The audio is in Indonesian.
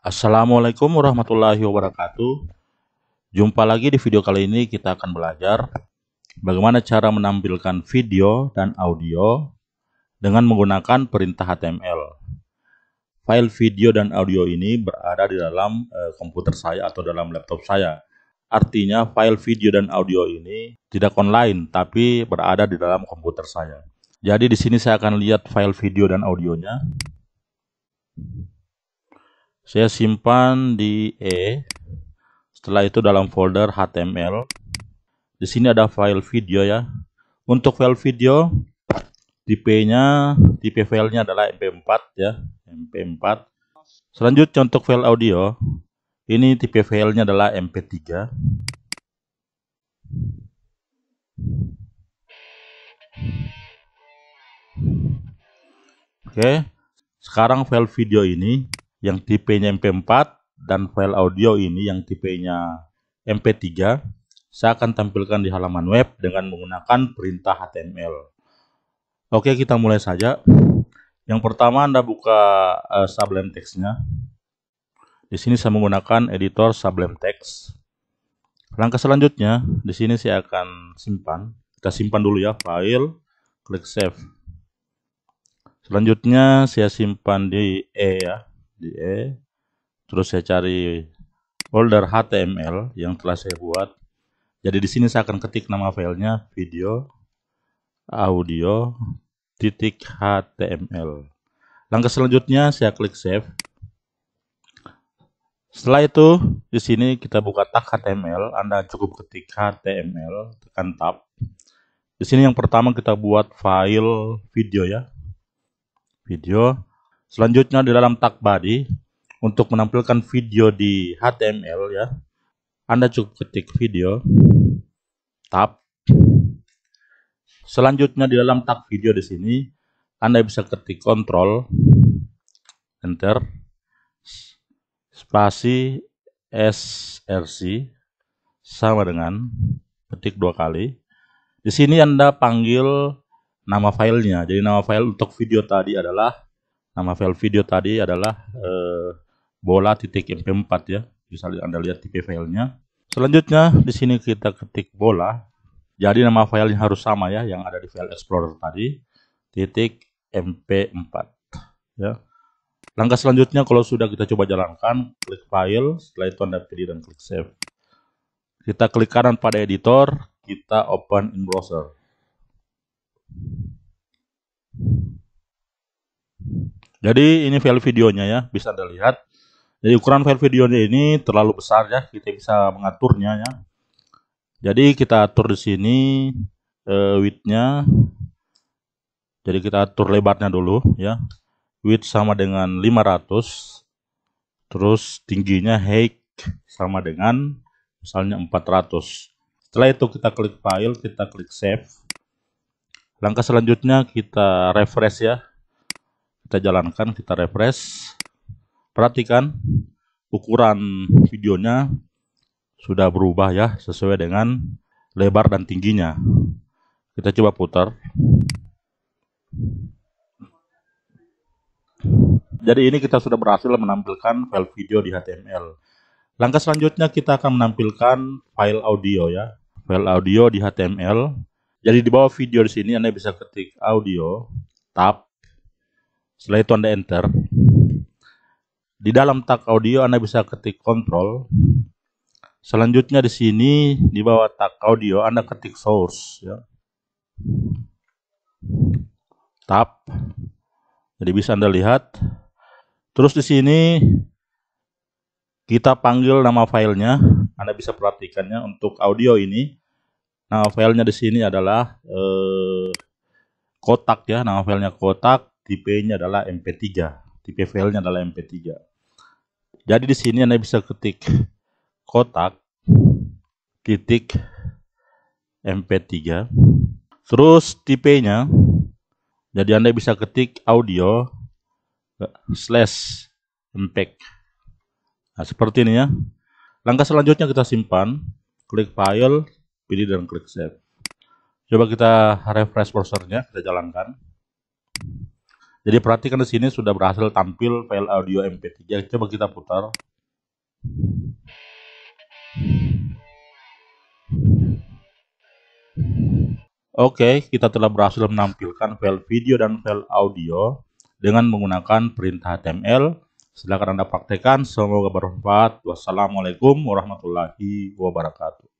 Assalamualaikum warahmatullahi wabarakatuh. Jumpa lagi di video kali ini kita akan belajar bagaimana cara menampilkan video dan audio dengan menggunakan perintah HTML. File video dan audio ini berada di dalam e, komputer saya atau dalam laptop saya. Artinya file video dan audio ini tidak online tapi berada di dalam komputer saya. Jadi di sini saya akan lihat file video dan audionya saya simpan di E setelah itu dalam folder HTML di sini ada file video ya untuk file video tipenya tipe filenya adalah mp4 ya mp4 selanjutnya untuk file audio ini tipe filenya adalah mp3 oke sekarang file video ini yang tipenya MP4 dan file audio ini yang tipenya MP3 saya akan tampilkan di halaman web dengan menggunakan perintah HTML. Oke, kita mulai saja. Yang pertama Anda buka uh, Sublime Text-nya. Di sini saya menggunakan editor Sublime Text. Langkah selanjutnya, di sini saya akan simpan. Kita simpan dulu ya file, klik save. Selanjutnya saya simpan di E ya, di e. terus saya cari folder HTML yang telah saya buat jadi di sini saya akan ketik nama filenya video audio titik HTML langkah selanjutnya saya klik save setelah itu di sini kita buka tag HTML Anda cukup ketik HTML tekan tab di sini yang pertama kita buat file video ya video Selanjutnya di dalam tag body untuk menampilkan video di HTML ya. Anda cukup ketik video tab. Selanjutnya di dalam tag video di sini Anda bisa ketik control enter spasi src sama dengan ketik dua kali. Di sini Anda panggil nama filenya. Jadi nama file untuk video tadi adalah nama file video tadi adalah eh, bola titik mp4 ya bisa anda lihat tipe filenya selanjutnya di sini kita ketik bola jadi nama file yang harus sama ya yang ada di file explorer tadi titik mp4 ya langkah selanjutnya kalau sudah kita coba jalankan klik file setelah itu anda pilih dan klik save kita klik kanan pada editor kita open in browser Jadi ini file videonya ya, bisa Anda lihat. Jadi ukuran file videonya ini terlalu besar ya, kita bisa mengaturnya ya. Jadi kita atur di sini uh, width-nya. Jadi kita atur lebarnya dulu ya. Width sama dengan 500. Terus tingginya height sama dengan misalnya 400. Setelah itu kita klik file, kita klik save. Langkah selanjutnya kita refresh ya kita jalankan kita refresh perhatikan ukuran videonya sudah berubah ya sesuai dengan lebar dan tingginya kita coba putar jadi ini kita sudah berhasil menampilkan file video di HTML langkah selanjutnya kita akan menampilkan file audio ya file audio di HTML jadi di bawah video di sini Anda bisa ketik audio tab setelah itu Anda enter. Di dalam tag audio Anda bisa ketik control. Selanjutnya di sini di bawah tag audio Anda ketik source ya. Tab. Jadi bisa Anda lihat. Terus di sini kita panggil nama filenya. Anda bisa perhatikannya untuk audio ini. Nama filenya di sini adalah eh, kotak ya. Nama filenya kotak tipe-nya adalah MP3, tipe nya adalah MP3. Jadi di sini Anda bisa ketik kotak titik MP3. Terus tipe-nya, jadi Anda bisa ketik audio slash MPEG. Nah, seperti ini ya. Langkah selanjutnya kita simpan, klik file, pilih dan klik save. Coba kita refresh browsernya, kita jalankan. Jadi perhatikan di sini sudah berhasil tampil file audio MP3. Coba kita putar. Oke, okay, kita telah berhasil menampilkan file video dan file audio dengan menggunakan perintah HTML. Silakan Anda praktekkan, semoga bermanfaat. Wassalamualaikum warahmatullahi wabarakatuh.